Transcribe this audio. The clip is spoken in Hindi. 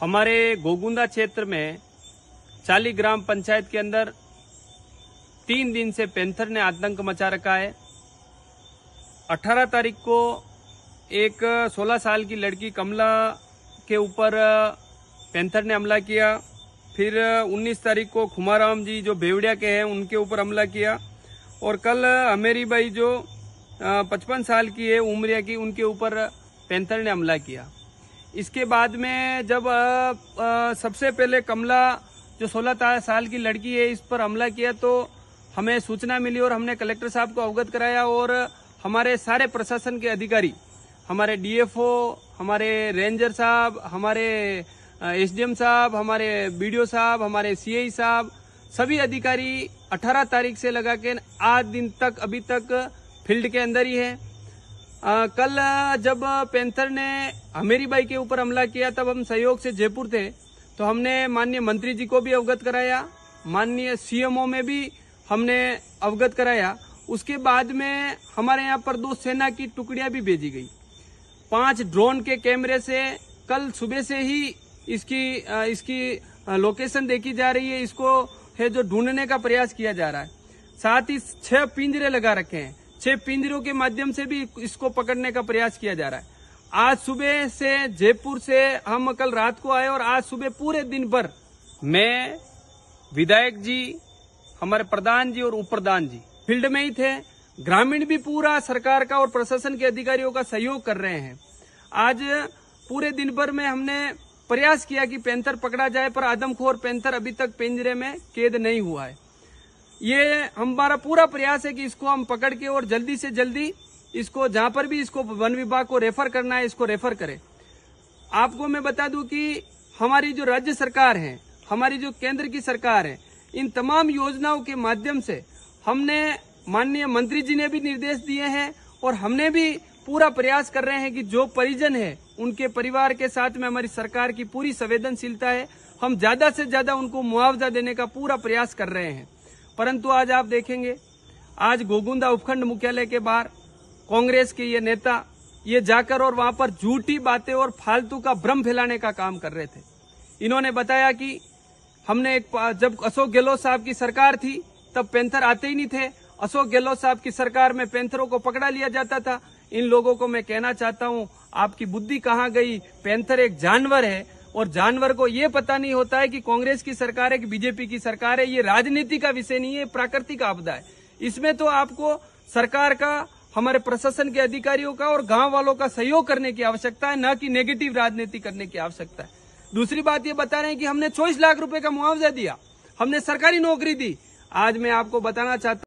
हमारे गोगुंदा क्षेत्र में चाली ग्राम पंचायत के अंदर तीन दिन से पेंथर ने आतंक मचा रखा है अठारह तारीख को एक सोलह साल की लड़की कमला के ऊपर पेंथर ने हमला किया फिर 19 तारीख को खुमाराम जी जो बेवड़िया के हैं उनके ऊपर हमला किया और कल हमेरी भाई जो पचपन साल की है उम्रिया की उनके ऊपर पेंथर ने हमला किया इसके बाद में जब आ, आ, सबसे पहले कमला जो 16 साल की लड़की है इस पर हमला किया तो हमें सूचना मिली और हमने कलेक्टर साहब को अवगत कराया और हमारे सारे प्रशासन के अधिकारी हमारे डीएफओ हमारे रेंजर साहब हमारे एसडीएम साहब हमारे बीडीओ साहब हमारे सीआई साहब सभी अधिकारी 18 तारीख से लगा के आज दिन तक अभी तक फील्ड के अंदर ही है आ, कल जब पेंथर ने हमेरी बाई के ऊपर हमला किया तब हम सहयोग से जयपुर थे तो हमने माननीय मंत्री जी को भी अवगत कराया माननीय सीएमओ में भी हमने अवगत कराया उसके बाद में हमारे यहाँ पर दो सेना की टुकड़ियां भी भेजी गई पांच ड्रोन के कैमरे से कल सुबह से ही इसकी इसकी लोकेशन देखी जा रही है इसको है जो ढूंढने का प्रयास किया जा रहा है साथ ही छह पिंजरे लगा रखे हैं छह पिंजरों के माध्यम से भी इसको पकड़ने का प्रयास किया जा रहा है आज सुबह से जयपुर से हम कल रात को आए और आज सुबह पूरे दिन भर मैं विधायक जी हमारे प्रधान जी और उप प्रधान जी फील्ड में ही थे ग्रामीण भी पूरा सरकार का और प्रशासन के अधिकारियों का सहयोग कर रहे हैं आज पूरे दिन भर में हमने प्रयास किया कि पैंथर पकड़ा जाए पर आदमखोर पैंथर अभी तक पिंजरे में कैद नहीं हुआ है ये हमारा पूरा प्रयास है कि इसको हम पकड़ के और जल्दी से जल्दी इसको जहां पर भी इसको वन विभाग को रेफर करना है इसको रेफर करें आपको मैं बता दूं कि हमारी जो राज्य सरकार है हमारी जो केंद्र की सरकार है इन तमाम योजनाओं के माध्यम से हमने माननीय मंत्री जी ने भी निर्देश दिए हैं और हमने भी पूरा प्रयास कर रहे हैं कि जो परिजन है उनके परिवार के साथ में हमारी सरकार की पूरी संवेदनशीलता है हम ज्यादा से ज्यादा उनको मुआवजा देने का पूरा प्रयास कर रहे हैं परंतु आज आप देखेंगे आज गोगुंदा उपखंड मुख्यालय के बाहर कांग्रेस के ये नेता ये जाकर और वहां पर झूठी बातें और फालतू का भ्रम फैलाने का काम कर रहे थे इन्होंने बताया कि हमने एक जब अशोक गहलोत साहब की सरकार थी तब पैंथर आते ही नहीं थे अशोक गहलोत साहब की सरकार में पैंथरों को पकड़ा लिया जाता था इन लोगों को मैं कहना चाहता हूं आपकी बुद्धि कहाँ गई पैंथर एक जानवर है और जानवर को ये पता नहीं होता है कि कांग्रेस की सरकार है कि बीजेपी की सरकार है ये राजनीति का विषय नहीं है प्राकृतिक आपदा है इसमें तो आपको सरकार का हमारे प्रशासन के अधिकारियों का और गांव वालों का सहयोग करने की आवश्यकता है न कि नेगेटिव राजनीति करने की आवश्यकता है दूसरी बात ये बता रहे हैं कि हमने चौबीस लाख रुपए का मुआवजा दिया हमने सरकारी नौकरी दी आज मैं आपको बताना चाहता